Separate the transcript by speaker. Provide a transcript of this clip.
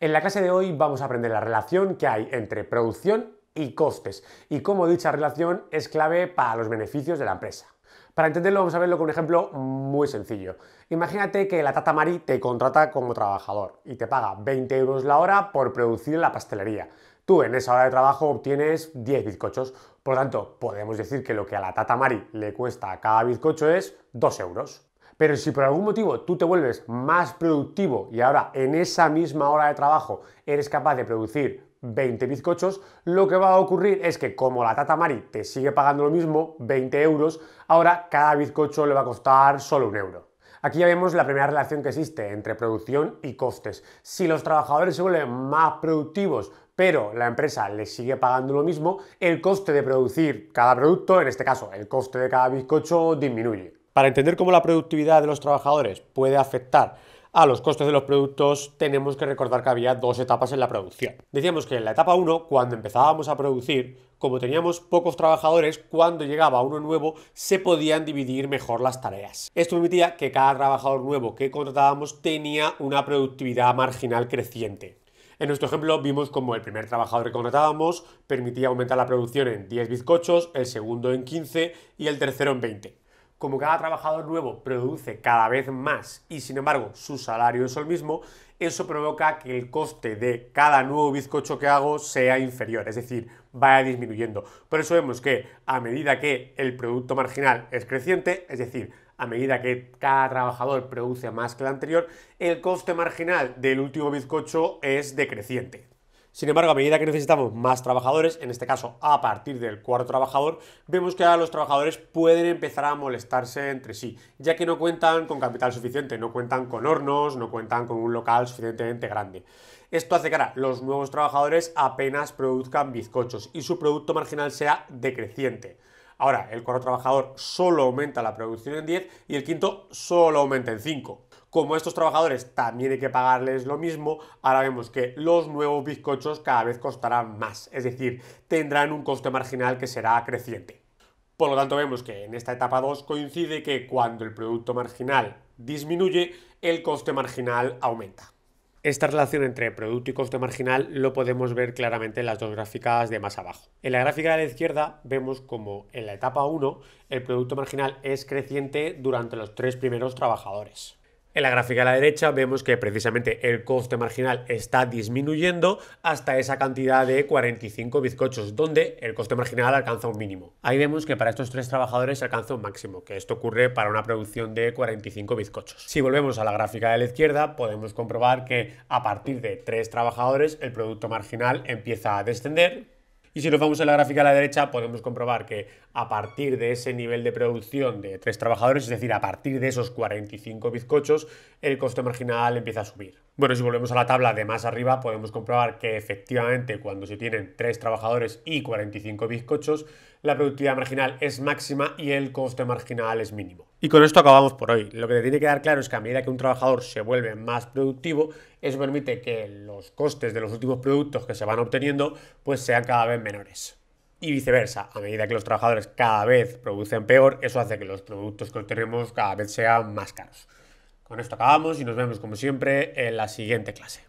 Speaker 1: En la clase de hoy vamos a aprender la relación que hay entre producción y costes y cómo dicha relación es clave para los beneficios de la empresa. Para entenderlo vamos a verlo con un ejemplo muy sencillo. Imagínate que la Tata Mari te contrata como trabajador y te paga 20 euros la hora por producir la pastelería. Tú en esa hora de trabajo obtienes 10 bizcochos, por lo tanto podemos decir que lo que a la Tata Mari le cuesta cada bizcocho es 2 euros. Pero si por algún motivo tú te vuelves más productivo y ahora en esa misma hora de trabajo eres capaz de producir 20 bizcochos, lo que va a ocurrir es que como la Tata Mari te sigue pagando lo mismo, 20 euros, ahora cada bizcocho le va a costar solo un euro. Aquí ya vemos la primera relación que existe entre producción y costes. Si los trabajadores se vuelven más productivos, pero la empresa les sigue pagando lo mismo, el coste de producir cada producto, en este caso el coste de cada bizcocho, disminuye. Para entender cómo la productividad de los trabajadores puede afectar a los costes de los productos, tenemos que recordar que había dos etapas en la producción. Decíamos que en la etapa 1, cuando empezábamos a producir, como teníamos pocos trabajadores, cuando llegaba uno nuevo se podían dividir mejor las tareas. Esto permitía que cada trabajador nuevo que contratábamos tenía una productividad marginal creciente. En nuestro ejemplo vimos cómo el primer trabajador que contratábamos permitía aumentar la producción en 10 bizcochos, el segundo en 15 y el tercero en 20 como cada trabajador nuevo produce cada vez más y sin embargo su salario es el mismo, eso provoca que el coste de cada nuevo bizcocho que hago sea inferior, es decir, vaya disminuyendo. Por eso vemos que a medida que el producto marginal es creciente, es decir, a medida que cada trabajador produce más que el anterior, el coste marginal del último bizcocho es decreciente. Sin embargo, a medida que necesitamos más trabajadores, en este caso a partir del cuarto trabajador, vemos que ahora los trabajadores pueden empezar a molestarse entre sí, ya que no cuentan con capital suficiente, no cuentan con hornos, no cuentan con un local suficientemente grande. Esto hace que ahora los nuevos trabajadores apenas produzcan bizcochos y su producto marginal sea decreciente. Ahora, el cuarto trabajador solo aumenta la producción en 10 y el quinto solo aumenta en 5. Como estos trabajadores también hay que pagarles lo mismo, ahora vemos que los nuevos bizcochos cada vez costarán más, es decir, tendrán un coste marginal que será creciente. Por lo tanto, vemos que en esta etapa 2 coincide que cuando el producto marginal disminuye, el coste marginal aumenta. Esta relación entre producto y coste marginal lo podemos ver claramente en las dos gráficas de más abajo. En la gráfica de la izquierda vemos como en la etapa 1 el producto marginal es creciente durante los tres primeros trabajadores. En la gráfica de la derecha vemos que precisamente el coste marginal está disminuyendo hasta esa cantidad de 45 bizcochos, donde el coste marginal alcanza un mínimo. Ahí vemos que para estos tres trabajadores se alcanza un máximo, que esto ocurre para una producción de 45 bizcochos. Si volvemos a la gráfica de la izquierda, podemos comprobar que a partir de tres trabajadores el producto marginal empieza a descender, y si nos vamos a la gráfica a la derecha, podemos comprobar que a partir de ese nivel de producción de tres trabajadores, es decir, a partir de esos 45 bizcochos, el coste marginal empieza a subir. Bueno, si volvemos a la tabla de más arriba, podemos comprobar que efectivamente cuando se tienen 3 trabajadores y 45 bizcochos, la productividad marginal es máxima y el coste marginal es mínimo. Y con esto acabamos por hoy. Lo que te tiene que dar claro es que a medida que un trabajador se vuelve más productivo, eso permite que los costes de los últimos productos que se van obteniendo pues sean cada vez menores. Y viceversa, a medida que los trabajadores cada vez producen peor, eso hace que los productos que obtenemos cada vez sean más caros. Con esto acabamos y nos vemos como siempre en la siguiente clase.